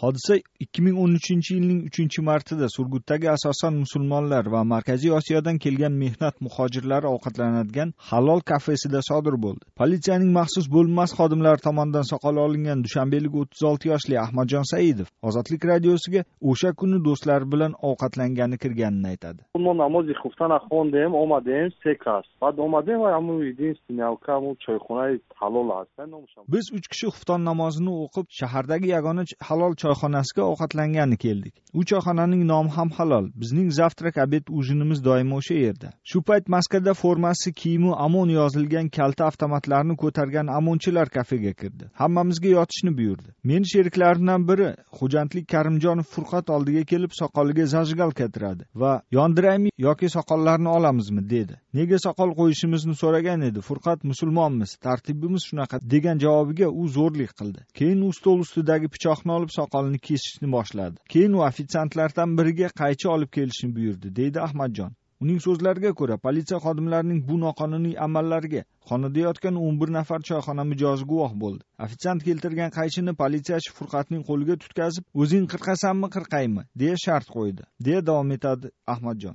hodisa ikki ming o'n uchinchi yilning uchinchi martida surgutdagi asosan musulmonlar va markaziy osiyodan kelgan mehnat muhojirlari ovqatlanadigan halol kafesida sodir bo'ldi politsiyaning maxsus bo'linmasi xodimlari tomonidan soqol olingan dushanbelik o'ttiz olti yoshli ahmadjon saidov ozodlik radiosiga o'sha kuni do'stlari bilan ovqatlangani kirganini aytadi biz uch kishi xufton namozini o'qib shahardagi yagona halol choyxonasiga ovqatlangani keldik u choyxonaning nomi ham halol bizning zavtrak obed ujinimiz doimo o'sha yerda shu payt maskada formasi kiyimi amon yozilgan kalta avtomatlarni ko'targan amonchilar kafega kirdi hammamizga yotishni buyurdi meni sheriklarimdan biri xo'jandlik karimjonov furqat oldiga kelib soqoliga zajgalka tiradi va yondiraymi yoki soqollarni olamizmi dedi nega soqol qo'yishimizni so'ragan edi furqat musulmonmiz tartibimiz shunaqa degan javobiga u zo'rlik qildi keyin u stol ustidagi pichoqni olib soqol soqolini kesishni boshladi keyin u ofitsiantlardan biriga qaychi olib kelishni buyurdi deydi ahmadjon uning so'zlariga ko'ra politsiya xodimlarining bu noqonuniy amallariga xonada yotgan o'n bir nafar choyxona mijozi guvoh bo'ldi ofitsiant keltirgan qaychini politsiyachi furqatning qo'liga tutkazib o'zing qirqasanmi qirqaymi deya shart qo'ydi deya davom etadi ahmadjon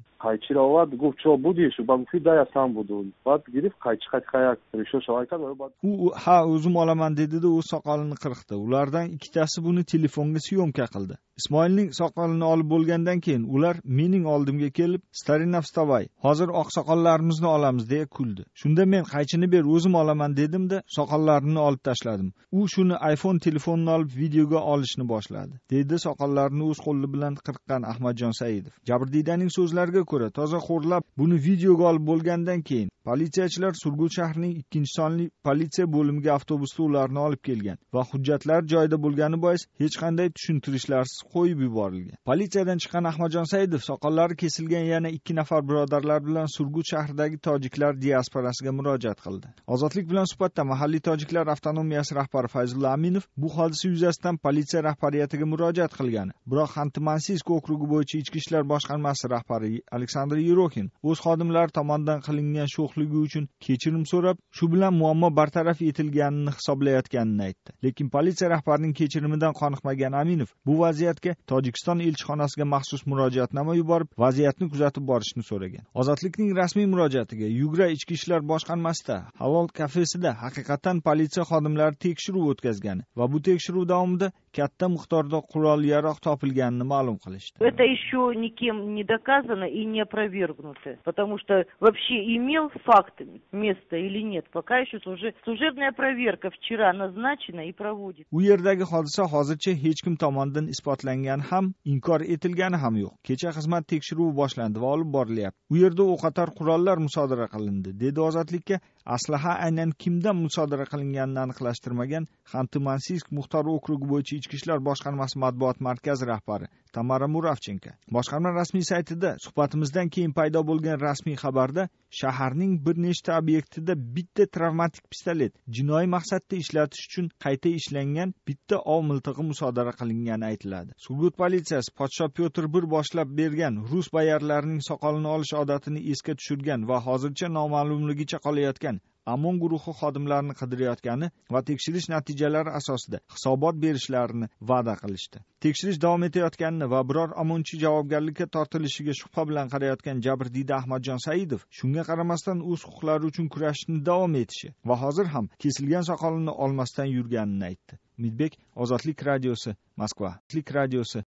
u ha o'zim olaman dedida u soqolini qirqdi ulardan ikkitasi buni telefonga syomka qildi ismoilning soqolini olib bo'lgandan keyin ular mening oldimga kelib starina vstavay hozir oqsoqollarimizni olamiz deya kuldi shunda men qaychini menishini ber o'zim olaman dedimda soqollarini olib tashladim u shuni iphone telefonini olib videoga olishni boshladi dedi soqollarini o'z qo'li bilan qirqqan ahmadjon saidov jabrdiydaning so'zlariga ko'ra toza xo'rlab buni videoga olib bo'lgandan keyin politsiyachilar surgut shahrining ikkinchi sonli politsiya bo'limiga avtobusda ularni olib kelgan va hujjatlar joyida bo'lgani bois hech qanday tushuntirishlarsiz qo'yib yuborilgan politsiyadan chiqqan ahmadjon saidov soqollari kesilgan yana ikki nafar birodarlar bilan surgut shahridagi tojiklar diasporasiga murojaat qildi ozodlik bilan suhbatda mahalliy tojiklar avtonomiyasi rahbari fayzulla aminov bu hodisa yuzasidan politsiya rahbariyatiga murojaat qilgani biroq xanti mansiysk okrugi bo'yicha ichki ishlar boshqarmasi rahbari aleksandr yurokin o'z xodimlari tomonidan qilingan sho'x yo'qligi uchun kechirim so'rab shu bilan muammo bartaraf etilganini hisoblayotganini aytdi lekin politsiya rahbarining kechirimidan qoniqmagan aminov bu vaziyatga tojikiston elchixonasiga maxsus murojaatnoma yuborib vaziyatni kuzatib borishni so'ragan ozodlikning rasmiy murojaatiga yugra ichki ishlar boshqarmasida halol kafesida haqiqatdan politsiya xodimlari tekshiruv o'tkazgani va bu tekshiruv davomida katta miqdorda qurol yarog' topilganini ma'lum qilishdi это еще никем не доказано и не опровергнуто потому что вообще имел фактами, место или нет. Пока еще служебная проверка вчера назначена и проводит. У ердаги хадиса хазирча хеч ким таманден испатланган хам, инкар этилган хам йо. Кеча хизмат текширу башланды ва алып барлияп. У ерда оқатар құраллар мусадыра қылынды, деді азатликке aslaha aynan kimdan musodara qilinganini aniqlashtirmagan xanti muxtor okrugi bo'yicha ichki ishlar boshqarmasi matbuot markazi rahbari tamara muravchenko boshqarma rasmiy saytida suhbatimizdan keyin paydo bo'lgan rasmiy xabarda shaharning bir nechta obyektida bitta travmatik pistolet jinoiy maqsadda ishlatish uchun qayta ishlangan bitta ov miltig'i musodara qilingani aytiladi sugut politsiyasi podsho pyotr bir boshlab bergan rus bayarlarining soqolini olish odatini esga tushirgan va hozircha noma'lumligicha qolayotgan amon guruhi xodimlarini qidirayotgani va tekshirish natijalari asosida hisobot berishlarini va'da qilishdi tekshirish davom etayotganini va biror omonchi javobgarlikka tortilishiga shubha bilan qarayotgan jabrdiyda ahmadjon saidov shunga qaramasdan o'z huquqlari uchun kurashishni davom etishi va hozir ham kesilgan soqolini olmasdan yurganini aytdi umidbek ozodlik radiosi moskva radiosi